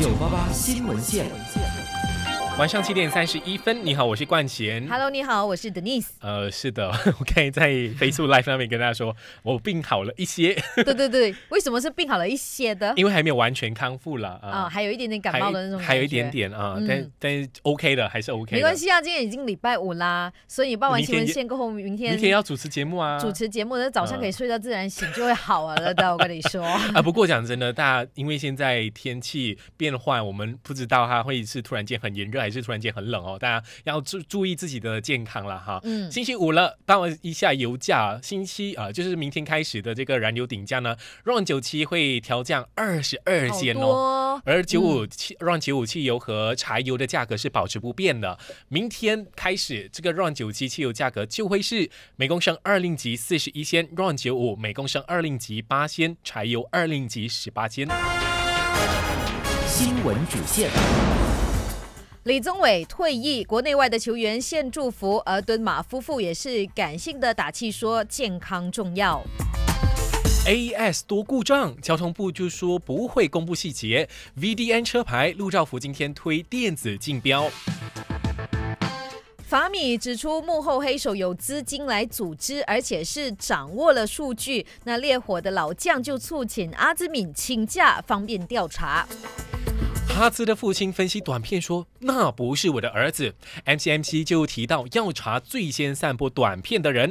九八八新闻线。晚上七点三十一分，你好，我是冠贤。Hello，你好，我是 Denise。呃，是的，我可以在飞速 Life 上面跟大家说，我病好了一些。对对对，为什么是病好了一些的？因为还没有完全康复了啊，还有一点点感冒的那种。还有一点点啊，但但 OK 的，还是 OK。没关系啊，今天已经礼拜五啦，所以你报完新闻线过后，明天明天要主持节目啊，主持节目，那早上可以睡到自然醒就会好啊。那我跟你说啊，不过讲真的，大家因为现在天气变换，我们不知道它会是突然间很炎热。也是突然间很冷哦，大家要注注意自己的健康了哈。嗯，星期五了，帮我一下油价。星期啊，就是明天开始的这个燃油顶价呢，Run 97会调降二十二仙哦，而九五七 Run 九五汽油和柴油的价格是保持不变的。明天开始，这个 Run 九七汽油价格就会是每公升二零级四十一仙，Run 九五每公升二零级八仙，柴油二零级十八仙。新闻主线。李宗伟退役，国内外的球员献祝福，而敦马夫妇也是感性的打气，说健康重要。A S 多故障，交通部就说不会公布细节。V D N 车牌，陆兆福今天推电子竞标。法米指出幕后黑手有资金来组织，而且是掌握了数据。那烈火的老将就促请阿兹敏请假，方便调查。阿兹的父亲分析短片说：“那不是我的儿子 m c m c 就提到要查最先散布短片的人。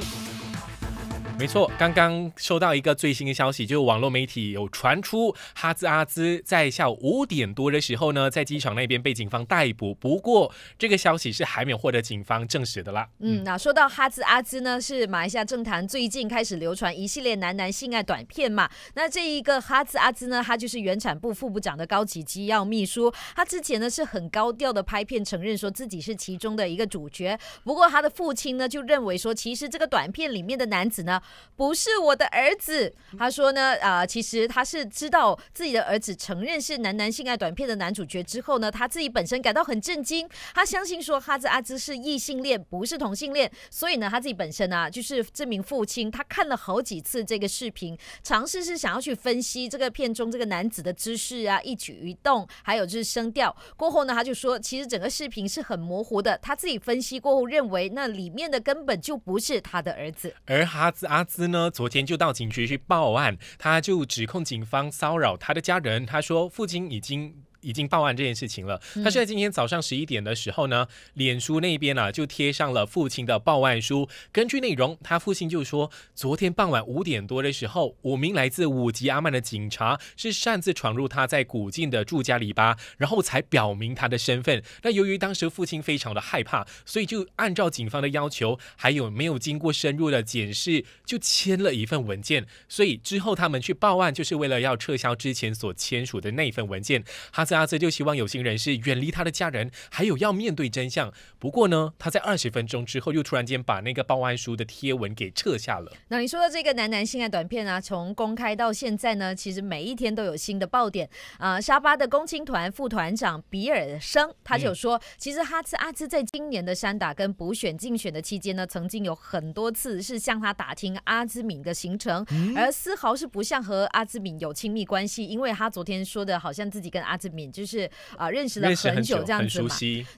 没错，刚刚收到一个最新的消息，就是网络媒体有传出哈兹阿兹在下午五点多的时候呢，在机场那边被警方逮捕。不过这个消息是还没有获得警方证实的啦。嗯，那说到哈兹阿兹呢，是马来西亚政坛最近开始流传一系列男男性爱短片嘛？那这一个哈兹阿兹呢，他就是原产部副部长的高级机要秘书。他之前呢是很高调的拍片承认说自己是其中的一个主角。不过他的父亲呢就认为说，其实这个短片里面的男子呢。不是我的儿子，他说呢，呃，其实他是知道自己的儿子承认是男男性爱短片的男主角之后呢，他自己本身感到很震惊。他相信说哈兹阿兹是异性恋，不是同性恋，所以呢，他自己本身啊，就是这名父亲，他看了好几次这个视频，尝试是想要去分析这个片中这个男子的姿势啊、一举一动，还有就是声调。过后呢，他就说，其实整个视频是很模糊的，他自己分析过后认为，那里面的根本就不是他的儿子。而哈兹阿。阿兹呢？昨天就到警局去报案，他就指控警方骚扰他的家人。他说，父亲已经。已经报案这件事情了，他是在今天早上十一点的时候呢，脸书那边呢就贴上了父亲的报案书。根据内容，他父亲就说，昨天傍晚五点多的时候，五名来自五级阿曼的警察是擅自闯入他在古晋的住家里吧，然后才表明他的身份。那由于当时父亲非常的害怕，所以就按照警方的要求，还有没有经过深入的检视，就签了一份文件。所以之后他们去报案，就是为了要撤销之前所签署的那份文件。他阿兹就希望有心人士远离他的家人，还有要面对真相。不过呢，他在二十分钟之后又突然间把那个报案书的贴文给撤下了。那你说的这个男男性爱短片啊，从公开到现在呢，其实每一天都有新的爆点啊。沙巴的共青团副团长比尔生他就说，其实哈兹阿兹在今年的三打跟补选竞选的期间呢，曾经有很多次是向他打听阿兹敏的行程，而丝毫是不像和阿兹敏有亲密关系，因为他昨天说的好像自己跟阿兹敏。就是啊，认识了很久这样子嘛。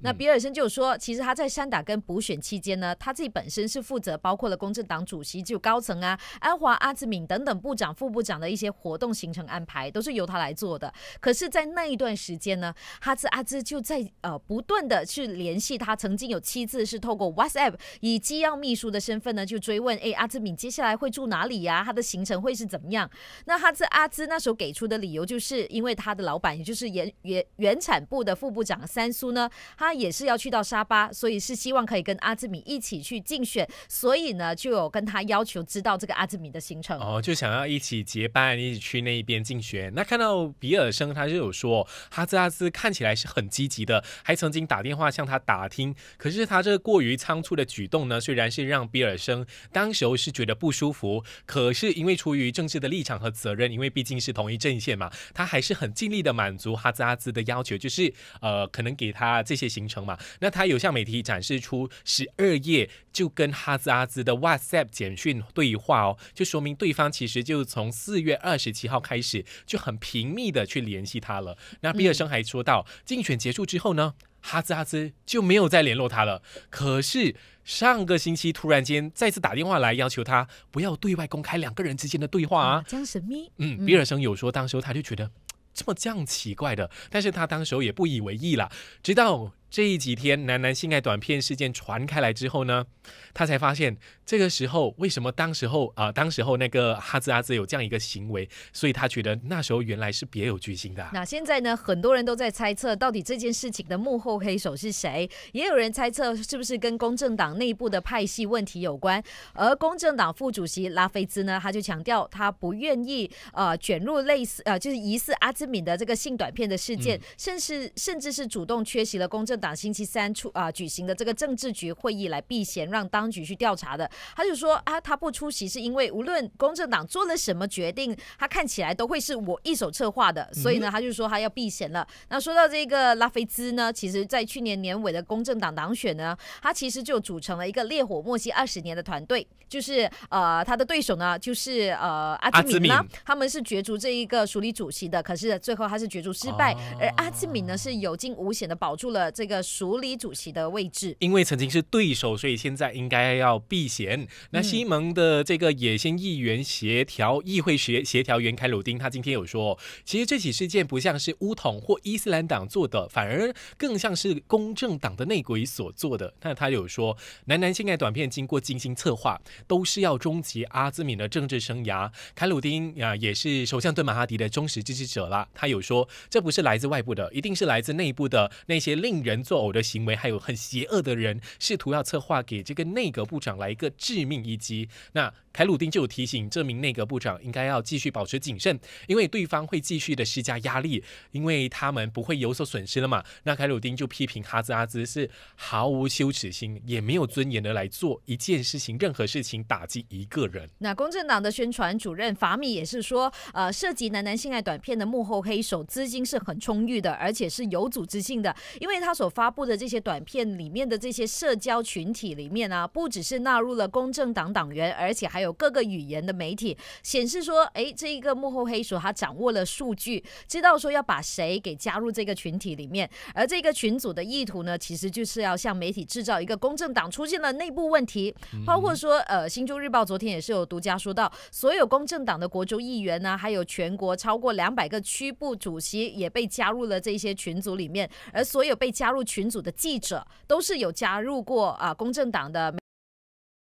那比尔森就说，其实他在三打跟补选期间呢，他自己本身是负责包括了公正党主席就高层啊，安华阿兹敏等等部长、副部长的一些活动行程安排，都是由他来做的。可是，在那一段时间呢，哈兹阿兹就在呃不断的去联系他，曾经有七次是透过 WhatsApp 以机要秘书的身份呢，就追问：哎，阿兹敏接下来会住哪里呀？他的行程会是怎么样？那哈兹阿兹那时候给出的理由，就是因为他的老板，也就是严。原原产部的副部长三苏呢，他也是要去到沙巴，所以是希望可以跟阿兹米一起去竞选，所以呢就有跟他要求知道这个阿兹米的行程哦，就想要一起结伴一起去那一边竞选。那看到比尔生，他就有说哈兹阿兹看起来是很积极的，还曾经打电话向他打听。可是他这过于仓促的举动呢，虽然是让比尔生当时候是觉得不舒服，可是因为出于政治的立场和责任，因为毕竟是同一阵线嘛，他还是很尽力的满足哈兹。哈兹的要求就是，呃，可能给他这些行程嘛。那他有向媒体展示出十二页，就跟哈兹哈兹的 WhatsApp 简讯对话哦，就说明对方其实就从四月二十七号开始就很频密的去联系他了。那比尔生还说到，竞选结束之后呢，哈兹哈兹就没有再联络他了。可是上个星期突然间再次打电话来要求他不要对外公开两个人之间的对话啊，这样神秘。嗯，比尔生有说，当时他就觉得。这么这样奇怪的，但是他当时候也不以为意了，直到。这一几天，男男性爱短片事件传开来之后呢，他才发现，这个时候为什么当时候啊，当时候那个哈兹阿兹有这样一个行为，所以他觉得那时候原来是别有居心的。那现在呢，很多人都在猜测，到底这件事情的幕后黑手是谁？也有人猜测是不是跟公正党内部的派系问题有关。而公正党副主席拉菲兹呢，他就强调，他不愿意呃卷入类似呃就是疑似阿兹敏的这个性短片的事件，甚至甚至是主动缺席了公正。党星期三出啊举行的这个政治局会议来避嫌，让当局去调查的。他就说啊，他不出席是因为无论公正党做了什么决定，他看起来都会是我一手策划的，所以呢，他就说他要避嫌了。那说到这个拉菲兹呢，其实，在去年年尾的公正党党选呢，他其实就组成了一个烈火莫熄二十年的团队，就是呃，他的对手呢，就是呃阿兹拉，他们是角逐这一个署理主席的，可是最后他是角逐失败，而阿兹米呢是有惊无险的保住了这个。的署理主席的位置，因为曾经是对手，所以现在应该要避嫌。那西蒙的这个野心议员协调议会协协调员凯鲁丁，他今天有说，其实这起事件不像是乌统或伊斯兰党做的，反而更像是公正党的内鬼所做的。那他有说，南南现在短片经过精心策划，都是要终结阿兹敏的政治生涯。凯鲁丁啊，也是首相对马哈迪的忠实支持者啦。他有说，这不是来自外部的，一定是来自内部的那些令人。作呕的行为，还有很邪恶的人试图要策划给这个内阁部长来一个致命一击。那凯鲁丁就有提醒这名内阁部长应该要继续保持谨慎，因为对方会继续的施加压力，因为他们不会有所损失了嘛。那凯鲁丁就批评哈兹阿兹是毫无羞耻心，也没有尊严的来做一件事情，任何事情打击一个人。那公正党的宣传主任法米也是说，呃，涉及男男性爱短片的幕后黑手资金是很充裕的，而且是有组织性的，因为他所。发布的这些短片里面的这些社交群体里面呢，不只是纳入了公正党党员，而且还有各个语言的媒体，显示说，哎，这一个幕后黑手他掌握了数据，知道说要把谁给加入这个群体里面，而这个群组的意图呢，其实就是要向媒体制造一个公正党出现了内部问题，包括说，呃，《新洲日报》昨天也是有独家说到，所有公正党的国州议员呢，还有全国超过两百个区部主席也被加入了这些群组里面，而所有被加入。群组的记者都是有加入过啊，公正党的。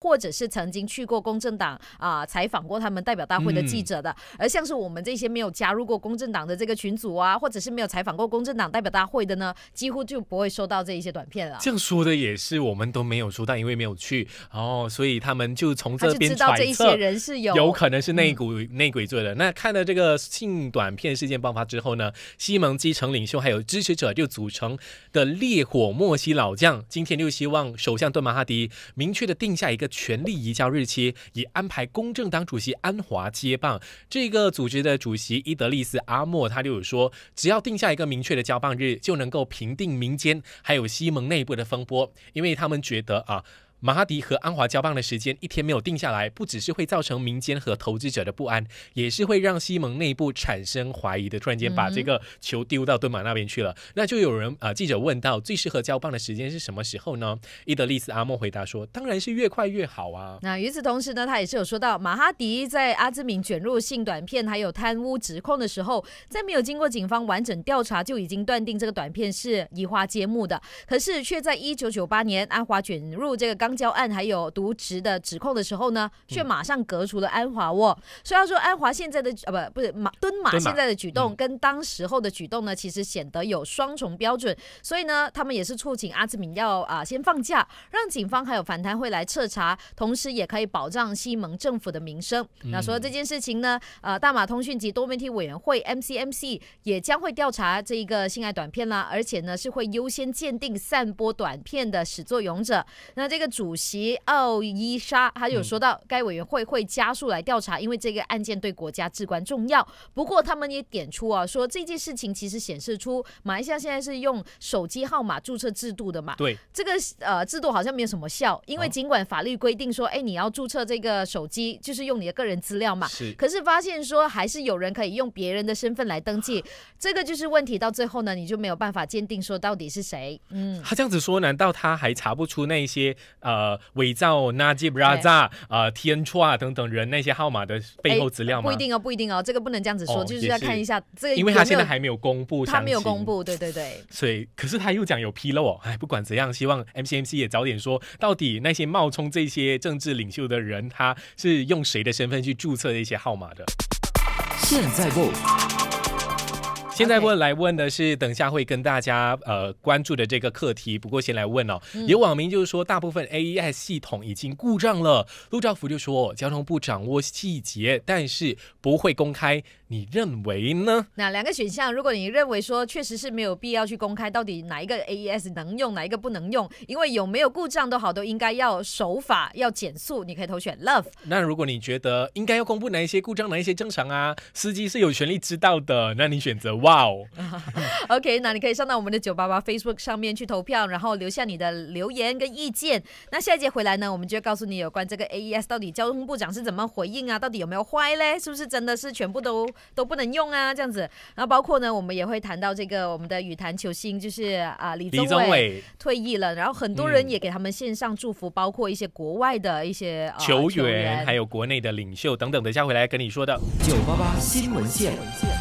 或者是曾经去过公正党啊采访过他们代表大会的记者的，而像是我们这些没有加入过公正党的这个群组啊，或者是没有采访过公正党代表大会的呢，几乎就不会收到这一些短片了。这样说的也是，我们都没有收到，因为没有去哦，所以他们就从这边知道这些人是有有可能是内鬼内鬼做的。那看了这个性短片事件爆发之后呢，西蒙基层领袖还有支持者就组成的烈火莫西老将，今天就希望首相顿马哈迪明确的定下一个。权力移交日期，以安排公正党主席安华接棒这个组织的主席伊德利斯阿莫他就有说，只要定下一个明确的交棒日，就能够平定民间还有西蒙内部的风波，因为他们觉得啊。马哈迪和安华交棒的时间一天没有定下来，不只是会造成民间和投资者的不安，也是会让西蒙内部产生怀疑的。突然间把这个球丢到敦马那边去了，那就有人啊，记者问到最适合交棒的时间是什么时候呢？伊德利斯阿莫回答说：“当然是越快越好啊。”那与此同时呢，他也是有说到，马哈迪在阿兹敏卷入性短片还有贪污指控的时候，在没有经过警方完整调查就已经断定这个短片是移花接木的，可是却在一九九八年安华卷入这个刚香蕉案还有渎职的指控的时候呢，却马上革除了安华沃。虽然说安华现在的啊不不是马敦马现在的举动跟当时候的举动呢，其实显得有双重标准。所以呢，他们也是促请阿兹敏要啊先放假，让警方还有反贪会来彻查，同时也可以保障西盟政府的名声。那说这件事情呢，呃，大马通讯及多媒体委员会 （MCMC） 也将会调查这一个性爱短片啦，而且呢是会优先鉴定散播短片的始作俑者。那这个。主席奥伊莎，他有说到该委员会会加速来调查，因为这个案件对国家至关重要。不过他们也点出啊，说这件事情其实显示出马来西亚现在是用手机号码注册制度的嘛？对。这个呃制度好像没有什么效，因为尽管法律规定说，哎，你要注册这个手机就是用你的个人资料嘛，是。可是发现说还是有人可以用别人的身份来登记，这个就是问题。到最后呢，你就没有办法鉴定说到底是谁。嗯。他这样子说，难道他还查不出那些？呃，伪造纳吉布拉 r 呃，T N c h 啊等等人那些号码的背后资料，不一定哦，不一定哦，这个不能这样子说，就是要看一下这个，因为他现在还没有公布，他没有公布，对对对。所以，可是他又讲有纰漏哦，哎，不管怎样，希望 M C M C 也早点说，到底那些冒充这些政治领袖的人，他是用谁的身份去注册一些号码的？现在不。现在问来问的是，等下会跟大家呃关注的这个课题。不过先来问哦，有网民就是说，大部分 A E S 系统已经故障了。陆兆福就说，交通部掌握细节，但是不会公开。你认为呢？那两个选项，如果你认为说确实是没有必要去公开，到底哪一个 A E S 能用，哪一个不能用？因为有没有故障都好，都应该要守法，要减速。你可以投选 love。那如果你觉得应该要公布哪一些故障，哪一些正常啊？司机是有权利知道的。那你选择 o e 哇哦，OK，那你可以上到我们的九八八 Facebook 上面去投票，然后留下你的留言跟意见。那下一节回来呢，我们就告诉你有关这个 AES 到底交通部长是怎么回应啊？到底有没有坏嘞？是不是真的是全部都都不能用啊？这样子，然后包括呢，我们也会谈到这个我们的羽坛球星，就是啊，李李宗伟退役了，然后很多人也给他们线上祝福，包括一些国外的一些球员，还有国内的领袖等等。等下回来跟你说的九八八新闻线。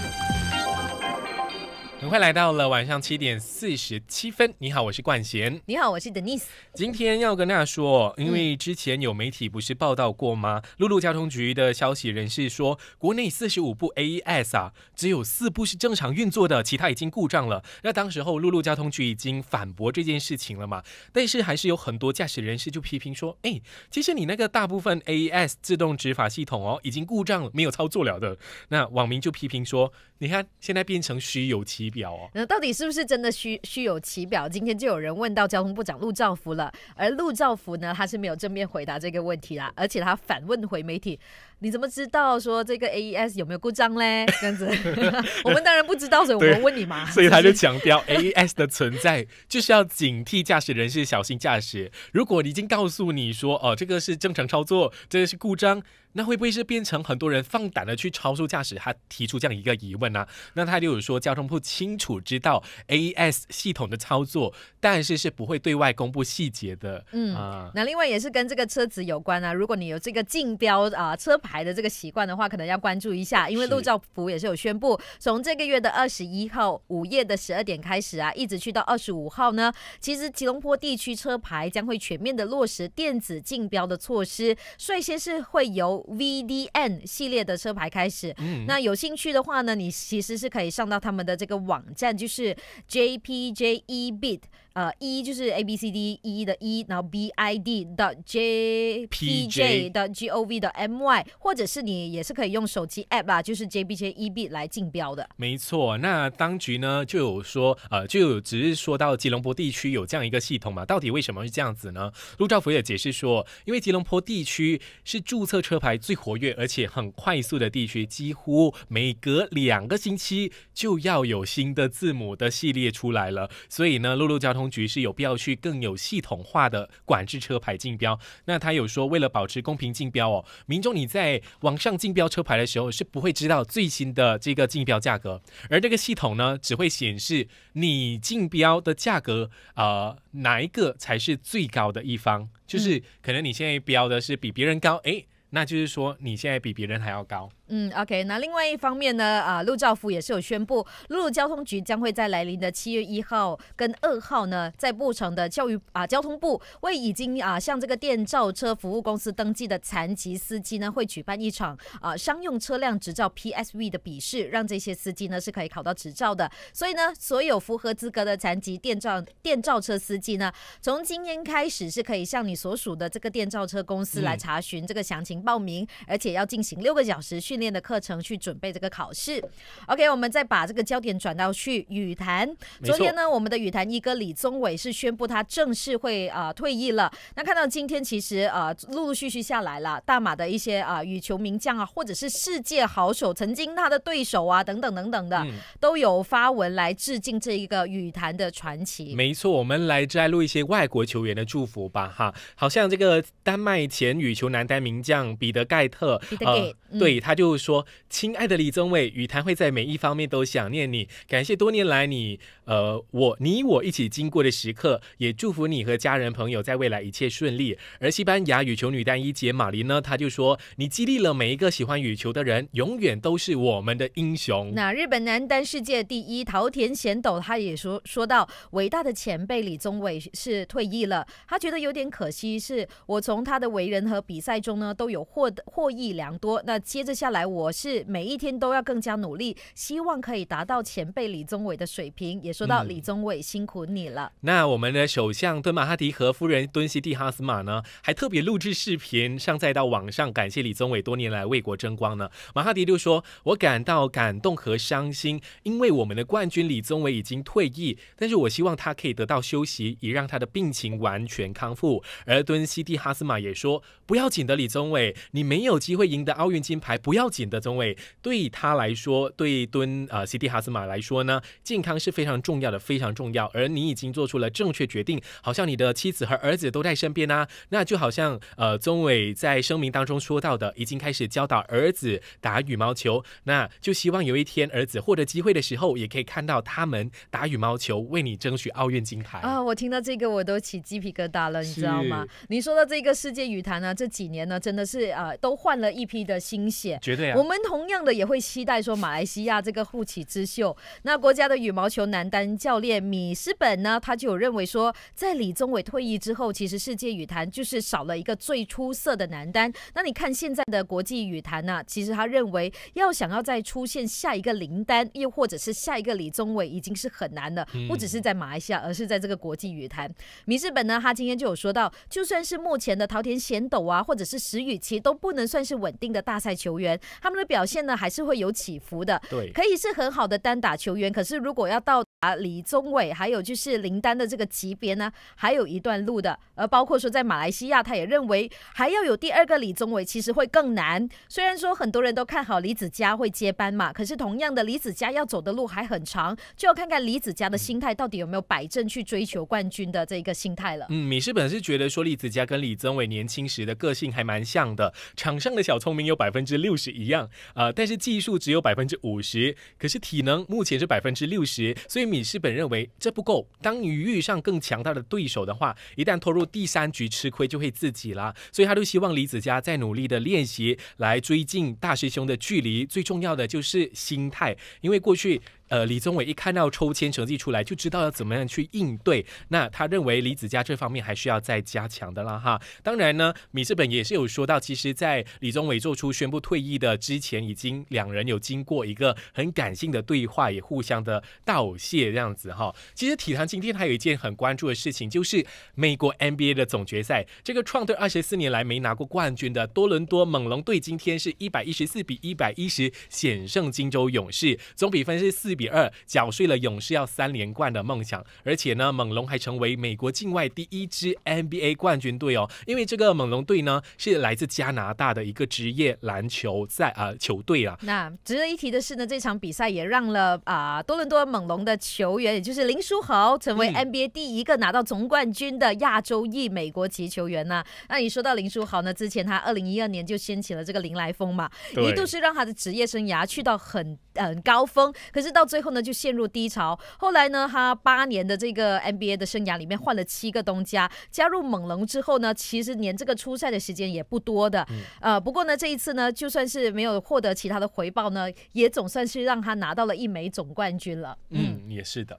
很快来到了晚上七点四十七分。你好，我是冠贤。你好，我是 Denise。今天要跟大家说，因为之前有媒体不是报道过吗？陆路交通局的消息人士说，国内四十五部 a e s 啊，只有四部是正常运作的，其他已经故障了。那当时候陆路交通局已经反驳这件事情了嘛？但是还是有很多驾驶人士就批评说，哎，其实你那个大部分 a e s 自动执法系统哦，已经故障了，没有操作了的。那网民就批评说，你看现在变成虚有其。那到底是不是真的虚虚有其表？今天就有人问到交通部长陆兆福了，而陆兆福呢，他是没有正面回答这个问题啦，而且他反问回媒体。你怎么知道说这个 A E S 有没有故障嘞？这样子，我们当然不知道，所以我们问你嘛。所以他就强调 A E S 的存在，就是要警惕驾驶人士小心驾驶。如果你已经告诉你说，哦，这个是正常操作，这个是故障，那会不会是变成很多人放胆的去超速驾驶？他提出这样一个疑问啊。那他就说，交通部清楚知道 A E S 系统的操作，但是是不会对外公布细节的。嗯，那另外也是跟这个车子有关啊。如果你有这个竞标啊车。牌的这个习惯的话，可能要关注一下，因为陆兆福也是有宣布，从这个月的二十一号午夜的十二点开始啊，一直去到二十五号呢。其实吉隆坡地区车牌将会全面的落实电子竞标的措施，率先是会由 V D N 系列的车牌开始。那有兴趣的话呢，你其实是可以上到他们的这个网站，就是 J P J E b i t 呃，E 就是 A B C D E 的 E，然后 B I D 的 J P J 的 G O V 的 M Y，或者是你也是可以用手机 App 啊，就是 J B J E B 来竞标的。没错，那当局呢就有说，呃，就有只是说到吉隆坡地区有这样一个系统嘛，到底为什么是这样子呢？陆兆福也解释说，因为吉隆坡地区是注册车牌最活跃，而且很快速的地区，几乎每隔两个星期就要有新的字母的系列出来了，所以呢，陆路交通。局是有必要去更有系统化的管制车牌竞标。那他有说，为了保持公平竞标哦，民众你在网上竞标车牌的时候是不会知道最新的这个竞标价格，而这个系统呢只会显示你竞标的价格，呃，哪一个才是最高的一方？就是可能你现在标的是比别人高，哎，那就是说你现在比别人还要高。嗯，OK，那另外一方面呢，啊，陆兆福也是有宣布，陆路交通局将会在来临的七月一号跟二号呢，在布城的教育啊交通部，为已经啊向这个电召车服务公司登记的残疾司机呢，会举办一场啊商用车辆执照 PSV 的笔试，让这些司机呢是可以考到执照的。所以呢，所有符合资格的残疾电召电召车司机呢，从今天开始是可以向你所属的这个电召车公司来查询这个详情报名，而且要进行六个小时训。训练的课程去准备这个考试。OK，我们再把这个焦点转到去羽坛。昨天呢，我们的羽坛一哥李宗伟是宣布他正式会啊退役了。那看到今天其实啊，陆陆续续下来了，大马的一些啊羽球名将啊，或者是世界好手，曾经他的对手啊等等等等的，都有发文来致敬这一个羽坛的传奇。没错，我们来摘录一些外国球员的祝福吧，哈，好像这个丹麦前羽球男单名将彼得盖特，彼得盖，对他就。就是说，亲爱的李宗伟，羽坛会在每一方面都想念你。感谢多年来你，呃，我你我一起经过的时刻，也祝福你和家人朋友在未来一切顺利。而西班牙羽球女单一姐马林呢，她就说，你激励了每一个喜欢羽球的人，永远都是我们的英雄。那日本男单世界第一桃田贤斗，他也说说到，伟大的前辈李宗伟是退役了，他觉得有点可惜。是我从他的为人和比赛中呢，都有获获益良多。那接着下来。来，我是每一天都要更加努力，希望可以达到前辈李宗伟的水平。也说到李宗伟，辛苦你了。那我们的首相敦马哈迪和夫人敦西蒂哈斯玛呢，还特别录制视频上载到网上感谢李宗伟多年来为国争光呢。马哈迪就说：“我感到感动和伤心，因为我们的冠军李宗伟已经退役，但是我希望他可以得到休息，以让他的病情完全康复。”而敦西蒂哈斯玛也说：“不要紧的，李宗伟，你没有机会赢得奥运金牌，不要。”要紧的，宗伟对他来说，对蹲呃西蒂哈斯马来说呢，健康是非常重要的，非常重要。而你已经做出了正确决定，好像你的妻子和儿子都在身边啊。那就好像呃，宗伟在声明当中说到的，已经开始教导儿子打羽毛球。那就希望有一天儿子获得机会的时候，也可以看到他们打羽毛球，为你争取奥运金牌啊！我听到这个我都起鸡皮疙瘩了，你知道吗？你说到这个世界羽坛呢，这几年呢，真的是呃都换了一批的新血。我们同样的也会期待说，马来西亚这个护旗之秀，那国家的羽毛球男单教练米斯本呢，他就有认为说，在李宗伟退役之后，其实世界羽坛就是少了一个最出色的男单。那你看现在的国际羽坛呢，其实他认为要想要再出现下一个林丹，又或者是下一个李宗伟，已经是很难了。不只是在马来西亚，而是在这个国际羽坛，米斯本呢，他今天就有说到，就算是目前的桃田贤斗啊，或者是石宇奇，都不能算是稳定的大赛球员。他们的表现呢，还是会有起伏的。对，可以是很好的单打球员，可是如果要到达李宗伟，还有就是林丹的这个级别呢，还有一段路的。而包括说在马来西亚，他也认为还要有第二个李宗伟，其实会更难。虽然说很多人都看好李子嘉会接班嘛，可是同样的，李子嘉要走的路还很长，就要看看李子嘉的心态到底有没有摆正去追求冠军的这个心态了。嗯，米什本是觉得说李子嘉跟李宗伟年轻时的个性还蛮像的，场上的小聪明有百分之六十。是一样啊，但是技术只有百分之五十，可是体能目前是百分之六十，所以米斯本认为这不够。当你遇上更强大的对手的话，一旦拖入第三局吃亏就会自己啦，所以他就希望李子嘉再努力的练习来追近大师兄的距离。最重要的就是心态，因为过去。呃，李宗伟一看到抽签成绩出来，就知道要怎么样去应对。那他认为李子嘉这方面还需要再加强的啦哈。当然呢，米斯本也是有说到，其实，在李宗伟做出宣布退役的之前，已经两人有经过一个很感性的对话，也互相的道谢这样子哈。其实，体坛今天还有一件很关注的事情，就是美国 NBA 的总决赛。这个创队二十四年来没拿过冠军的多伦多猛龙队，今天是一百一十四比一百一十险胜金州勇士，总比分是四。比二缴碎了勇士要三连冠的梦想，而且呢，猛龙还成为美国境外第一支 NBA 冠军队哦。因为这个猛龙队呢是来自加拿大的一个职业篮球赛啊球队啊。那值得一提的是呢，这场比赛也让了啊多伦多猛龙的球员，也就是林书豪，成为 NBA 第一个拿到总冠军的亚洲裔美国籍球员呢。那你说到林书豪呢，之前他二零一二年就掀起了这个林来峰嘛，一度是让他的职业生涯去到很很高峰，可是到最后呢，就陷入低潮。后来呢，他八年的这个 NBA 的生涯里面换了七个东家。加入猛龙之后呢，其实连这个出赛的时间也不多的。呃，不过呢，这一次呢，就算是没有获得其他的回报呢，也总算是让他拿到了一枚总冠军了。嗯，也是的。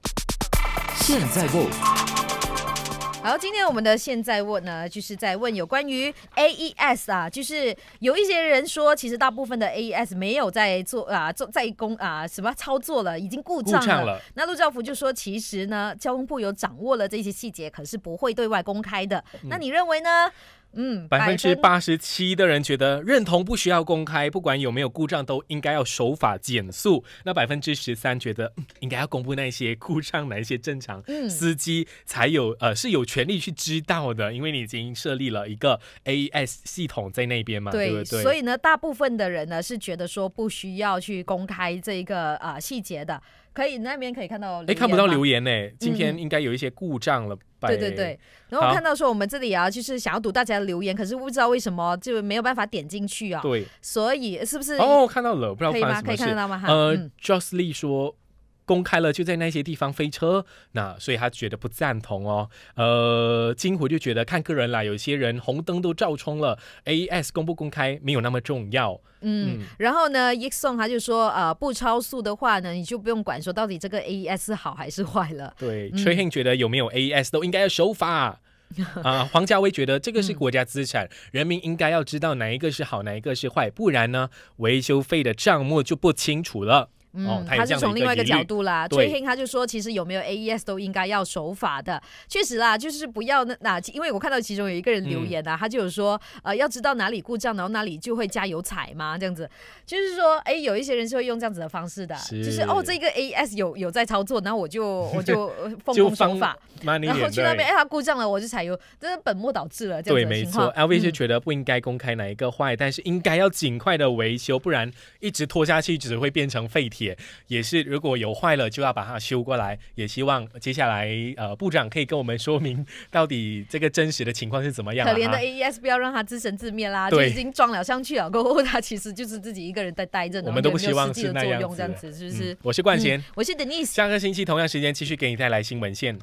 现在购。然后今天我们的现在问呢，就是在问有关于 AES 啊，就是有一些人说，其实大部分的 AES 没有在做啊，做在工啊什么操作了，已经故障了。那陆兆福就说，其实呢，交通部有掌握了这些细节，可是不会对外公开的。那你认为呢？嗯，百分之八十七的人觉得认同不需要公开，不管有没有故障都应该要守法减速。那百分之十三觉得应该要公布那些故障，哪些正常司机才有呃是有权利去知道的，因为你已经设立了一个 A S 系统在那边嘛，对不对？所以呢，大部分的人呢是觉得说不需要去公开这个啊细节的。可以那边可以看到，哎，看不到留言呢。今天应该有一些故障了。对对对，然后看到说我们这里啊，就是想要读大家的留言，可是不知道为什么就没有办法点进去啊。对，所以是不是？哦，看到了，不知道可以吗？可以看得到吗？哈，呃 j o s t l y 说。公开了就在那些地方飞车，那所以他觉得不赞同哦。呃，金虎就觉得看个人啦，有些人红灯都照冲了，A E S 公不公开没有那么重要。嗯，然后呢 y i x s o n g 他就说，呃，不超速的话呢，你就不用管说到底这个 A E S 好还是坏了。对崔 h i h n 觉得有没有 A E S 都应该要守法。啊，黄家威觉得这个是国家资产，人民应该要知道哪一个是好，哪一个是坏，不然呢，维修费的账目就不清楚了。嗯，他是从另外一个角度啦，崔黑他就说，其实有没有 AES 都应该要守法的，确实啦，就是不要那那，因为我看到其中有一个人留言啊，他就有说，呃，要知道哪里故障，然后哪里就会加油踩嘛，这样子，就是说，哎，有一些人是会用这样子的方式的，就是哦，这个 AES 有有在操作，那我就我就封 方法，然后去那边，哎，它故障了，我就踩油，这是本末倒置了，这样子情况。LV 是觉得不应该公开哪一个坏，但是应该要尽快的维修，不然一直拖下去只会变成废铁。也是，如果有坏了，就要把它修过来。也希望接下来，呃，部长可以跟我们说明，到底这个真实的情况是怎么样。可怜的 AES，不要让他自生自灭啦！就已经装了上去啊，过后他其实就是自己一个人在待着，呢。我们都不希望是那样子，是不是？我是冠贤，我是 Denise。下个星期同样时间继续给你带来新闻线。